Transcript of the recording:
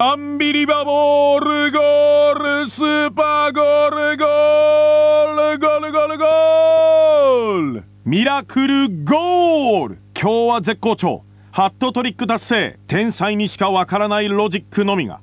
アンビリバボールゴールスーパーゴールゴールゴールゴールゴールミラクルゴール今日は絶好調ハットトリック達成天才にしかわからないロジックのみが